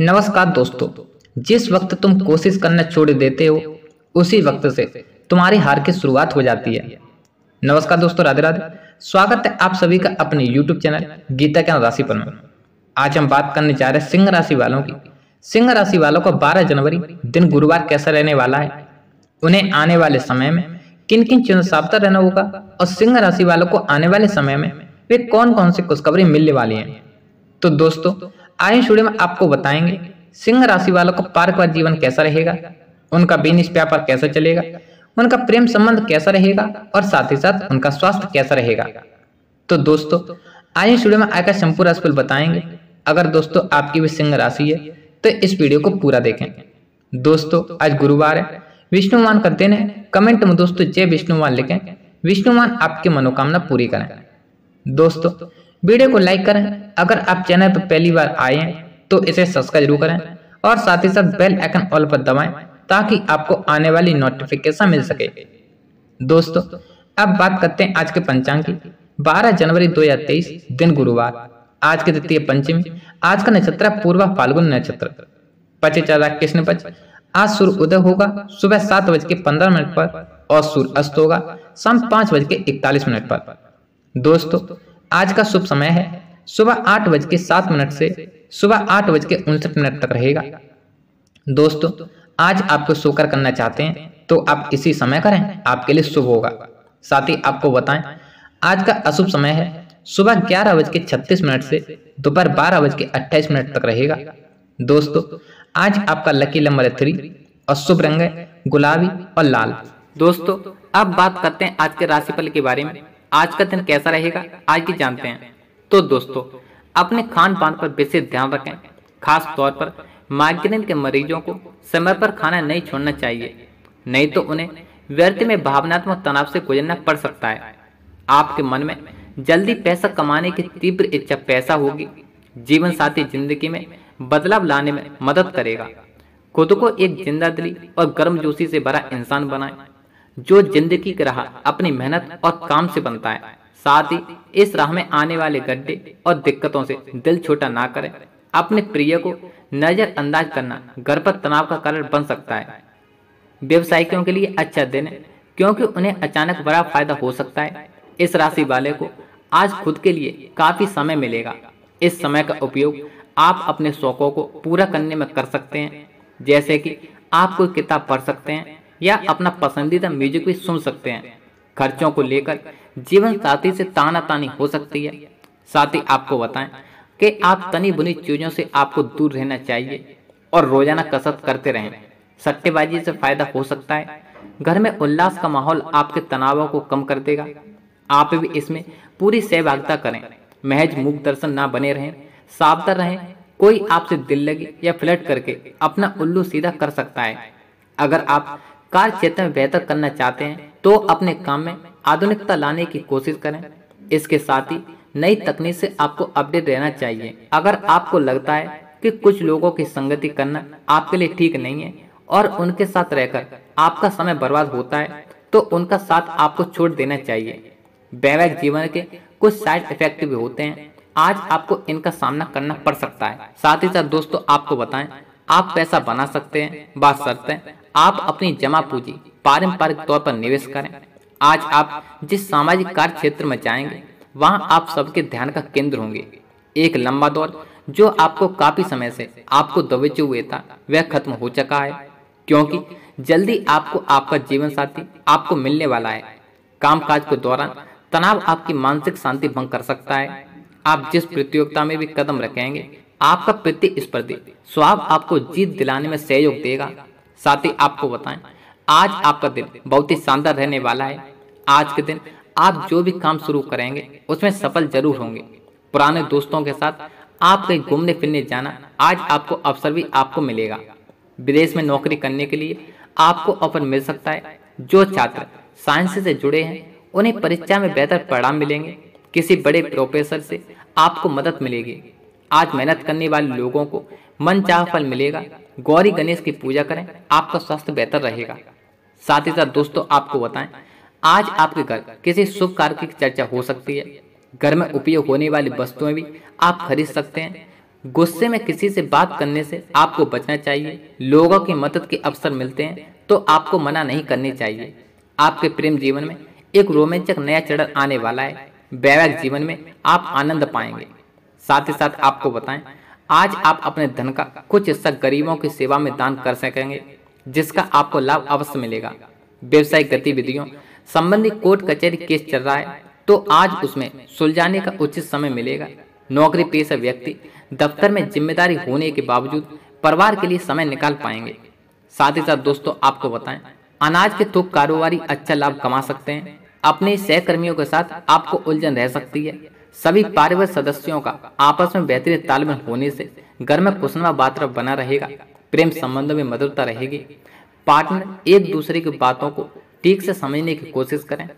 नमस्कार दोस्तों जिस वक्त तुम कोशिश करना छोड़ देते हो उसी वक्त से तुम्हारी हार की शुरुआत हो जाती है नमस्कार दोस्तों राधे राधे स्वागत है आप सभी का अपने YouTube चैनल गीता के राशि पर आज हम बात करने जा रहे हैं सिंह राशि वालों की सिंह राशि वालों का बारह जनवरी दिन गुरुवार कैसा रहने वाला है उन्हें आने वाले समय में किन किन चीजों से रहना होगा और सिंह राशि वालों को आने वाले समय में वे कौन कौन सी खुशखबरी मिलने वाली है तो दोस्तों आज इस में आपको बताएंगे सिंह राशि वालों का पारिवारिक जीवन कैसा रहेगा उनका बिजनेस व्यापार कैसा चलेगा उनका प्रेम संबंध कैसा रहेगा और साथ ही साथ उनका स्वास्थ्य कैसा रहेगा तो दोस्तों आज इस में आय शंपू राशि बताएंगे अगर दोस्तों आपकी भी सिंह राशि है तो इस वीडियो को पूरा देखें दोस्तों आज गुरुवार है विष्णुमान का दिन है कमेंट में दोस्तों जय विष्णुमान लिखें विष्णुमान आपकी मनोकामना पूरी करें दोस्तों वीडियो को लाइक करें अगर आप चैनल पर पहली बार आए हैं तो इसे सब्सक्राइब जरूर करें और साथ ही साथ बेल आइकन ऑल पर दबाएं ताकि आपको आने वाली नोटिफिकेशन मिल सके दोस्तों अब बात करते हैं आज के पंचांग की 12 जनवरी 2023 दिन गुरुवार आज के द्वितीय पंचमी आज का नक्षत्र पूर्वा फाल्गुन नक्षत्र पचे चला कृष्ण पच आज सूर्य उदय होगा सुबह सात बज के पंद्रह मिनट पर और सूर्य अस्त होगा शाम पांच बज के इकतालीस मिनट पर दोस्तों आज का शुभ समय है सुबह आठ बज के सात मिनट से सुबह आठ बज के उनसठ मिनट तक रहेगा दोस्तों आज आपको शुक्र करना चाहते हैं तो आप इसी समय करें आपके लिए शुभ होगा साथ ही आपको बताएं आज का अशुभ समय है सुबह ग्यारह बज के छत्तीस मिनट से दोपहर बारह बज के अट्ठाईस मिनट तक रहेगा दोस्तों आज आपका लकी नंबर है थ्री और शुभ रंग है गुलाबी और लाल दोस्तों अब बात करते हैं आज के राशिफल के बारे में आज का दिन कैसा रहेगा आज की जानते हैं तो दोस्तों अपने खान पान पर विशेष ध्यान रखें खास तौर पर माइग्रेन के मरीजों को समय पर खाना नहीं छोड़ना चाहिए नहीं तो उन्हें व्यर्थ में भावनात्मक तनाव से गुजरना पड़ सकता है आपके मन में जल्दी पैसा कमाने की तीव्र इच्छा पैसा होगी जीवन साथी जिंदगी में बदलाव लाने में मदद करेगा खुद को एक जिंदा दिली और गर्मजोशी से भरा इंसान बनाएं जो जिंदगी की राह अपनी मेहनत और काम से बनता है साथ ही इस राह में आने वाले गड्ढे और दिक्कतों से दिल छोटा ना करें अपने प्रिय को नज़रअंदाज करना घर पर तनाव का कारण बन सकता है व्यवसायिकों के लिए अच्छा दिन क्योंकि उन्हें अचानक बड़ा फायदा हो सकता है इस राशि वाले को आज खुद के लिए काफ़ी समय मिलेगा इस समय का उपयोग आप अपने शौकों को पूरा करने में कर सकते हैं जैसे कि आप कोई किताब पढ़ सकते हैं या अपना पसंदीदा म्यूजिक भी सुन सकते हैं खर्चों को लेकर जीवन साथी से ताना तानी हो सकती है साथ ही आपको बताएं कि आप तनी बुनी चीज़ों से आपको दूर रहना चाहिए और रोजाना कसरत करते रहें सट्टेबाजी से फायदा हो सकता है घर में उल्लास का माहौल आपके तनावों को कम कर देगा आप भी इसमें पूरी सहभागिता करें महज मुख दर्शन ना बने रहें सावधान रहें कोई आपसे दिल लगी या फ्लर्ट करके अपना उल्लू सीधा कर सकता है अगर आप कार्य क्षेत्र में बेहतर करना चाहते हैं तो अपने काम में आधुनिकता लाने की कोशिश करें इसके साथ ही नई तकनीक से आपको अपडेट रहना चाहिए अगर आपको लगता है कि कुछ लोगों की संगति करना आपके लिए ठीक नहीं है और उनके साथ रहकर आपका समय बर्बाद होता है तो उनका साथ आपको छोड़ देना चाहिए वैवाहिक जीवन के कुछ साइड इफेक्ट भी होते हैं आज आपको इनका सामना करना पड़ सकता है साथ ही साथ दोस्तों आपको बताएं आप पैसा बना सकते हैं बात सकते हैं आप अपनी जमा पूंजी पारंपरिक तौर पर निवेश करें आज आप जिस सामाजिक कार्य क्षेत्र में जाएंगे वहाँ आप सबके ध्यान का केंद्र होंगे एक लंबा दौर जो आपको काफ़ी समय से आपको दबेचे हुए था वह खत्म हो चुका है क्योंकि जल्दी आपको आपका जीवन साथी आपको मिलने वाला है कामकाज के दौरान तनाव आपकी मानसिक शांति भंग कर सकता है आप जिस प्रतियोगिता में भी कदम रखेंगे आपका प्रतिस्पर्धी स्वभाव आपको जीत दिलाने में सहयोग देगा साथ ही आपको बताएं आज आपका दिन बहुत ही शानदार रहने वाला है आज के दिन आप जो भी काम शुरू करेंगे उसमें सफल जरूर होंगे पुराने दोस्तों के साथ आप कहीं घूमने फिरने जाना आज आपको अवसर भी आपको मिलेगा विदेश में नौकरी करने के लिए आपको ऑफर मिल सकता है जो छात्र साइंस से जुड़े हैं उन्हें परीक्षा में बेहतर परिणाम मिलेंगे किसी बड़े प्रोफेसर से आपको मदद मिलेगी आज मेहनत करने वाले लोगों को मन चाह फल मिलेगा गौरी गणेश की पूजा करें आपका स्वास्थ्य बेहतर रहेगा साथ ही साथ दोस्तों आपको बताएं आज आपके घर किसी शुभ कार्य की चर्चा हो सकती है घर में उपयोग होने वाली वस्तुएं भी आप खरीद सकते हैं गुस्से में किसी से बात करने से आपको बचना चाहिए लोगों की मदद के अवसर मिलते हैं तो आपको मना नहीं करनी चाहिए आपके प्रेम जीवन में एक रोमांचक नया चरण आने वाला है वैवाहिक जीवन में आप आनंद पाएंगे साथ ही साथ आपको बताएं आज आप अपने धन का कुछ हिस्सा गरीबों की सेवा में दान कर सकेंगे जिसका आपको लाभ अवश्य मिलेगा व्यवसायिक गतिविधियों संबंधी कोर्ट कचहरी केस चल रहा है तो आज उसमें सुलझाने का उचित समय मिलेगा नौकरी पेशा व्यक्ति दफ्तर में जिम्मेदारी होने के बावजूद परिवार के लिए समय निकाल पाएंगे साथ ही साथ दोस्तों आपको बताएं अनाज के थोक कारोबारी अच्छा लाभ कमा सकते हैं अपने सहकर्मियों के साथ आपको उलझन रह सकती है सभी पारिवारिक सदस्यों का आपस में बेहतरीन तालमेल होने से घर में कुशनवा वातावरण बना रहेगा प्रेम संबंधों में मधुरता रहेगी पार्टनर एक दूसरे की बातों को ठीक से समझने की कोशिश करें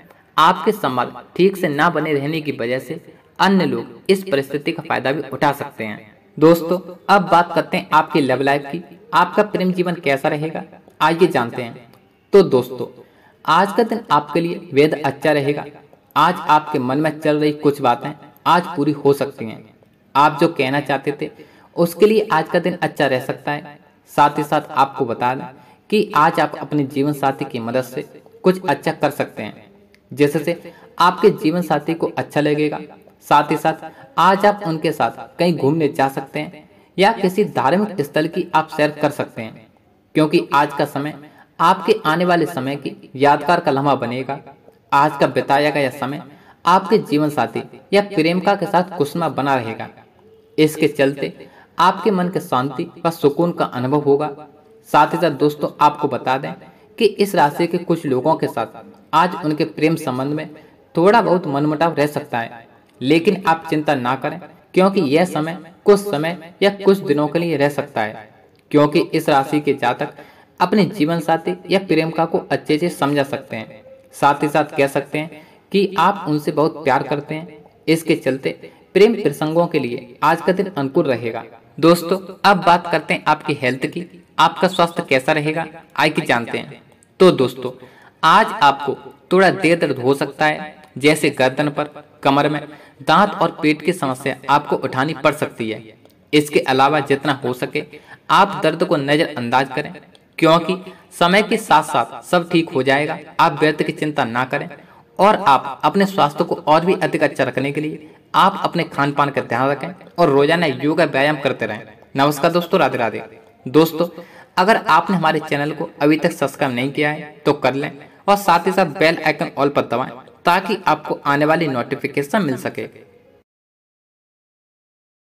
आपके संबंध ठीक से ना बने रहने की वजह से अन्य लोग इस परिस्थिति का फायदा भी उठा सकते हैं दोस्तों अब बात करते हैं आपकी लव लाइफ की आपका प्रेम जीवन कैसा रहेगा आइए जानते हैं तो दोस्तों आज का दिन आपके लिए वेद अच्छा रहेगा आज आपके मन में चल रही कुछ बातें आज पूरी हो सकती हैं आप जो कहना चाहते थे उसके लिए आज का दिन अच्छा रह सकता है साथ ही साथ आपको बता दें कि आज आप अपने जीवन साथी की मदद से कुछ अच्छा कर सकते हैं जैसे आपके जीवन साथी को अच्छा लगेगा साथ ही साथ आज आप उनके साथ कहीं घूमने जा सकते हैं या किसी धार्मिक स्थल की आप सैर कर सकते हैं क्योंकि आज का समय आपके आने वाले समय की यादगार का लम्हा बनेगा आज का बिताया गया समय आपके जीवन साथी या प्रेमिका के साथ कुश्मा बना रहेगा इसके चलते आपके मन के शांति व सुकून का अनुभव होगा साथ ही साथ दोस्तों आपको बता दें कि इस राशि के कुछ लोगों के साथ आज उनके प्रेम संबंध में थोड़ा बहुत मनमुटाव रह सकता है लेकिन आप चिंता ना करें क्योंकि यह समय कुछ समय या कुछ दिनों के लिए रह सकता है क्योंकि इस राशि के जातक अपने जीवन साथी या प्रेमिका को अच्छे से समझा सकते हैं साथ ही साथ कह सकते हैं कि आप उनसे बहुत प्यार करते हैं इसके चलते प्रेम प्रसंगों के लिए आज का दिन अनुकूल रहेगा दोस्तों अब बात करते हैं आपकी हेल्थ की आपका स्वास्थ्य कैसा रहेगा आई की जानते हैं तो दोस्तों आज आपको थोड़ा देर दर्द हो सकता है जैसे गर्दन पर कमर में दांत और पेट की समस्या आपको उठानी पड़ सकती है इसके अलावा जितना हो सके आप दर्द को नज़रअंदाज करें क्योंकि समय के साथ साथ सब ठीक हो जाएगा आप व्यर्थ की चिंता ना करें और आप अपने स्वास्थ्य को और भी अधिक अच्छा रखने के लिए आप अपने खान पान का ध्यान रखें और रोजाना योगा व्यायाम करते रहें नमस्कार दोस्तों राधे राधे दोस्तों अगर आपने हमारे चैनल को अभी तक सब्सक्राइब नहीं किया है तो कर लें और साथ ही साथ बेल आइकन ऑल पर दबाएं ताकि आपको आने वाली नोटिफिकेशन मिल सके